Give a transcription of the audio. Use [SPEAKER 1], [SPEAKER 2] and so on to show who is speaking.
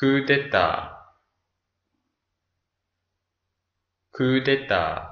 [SPEAKER 1] クーデタークーデター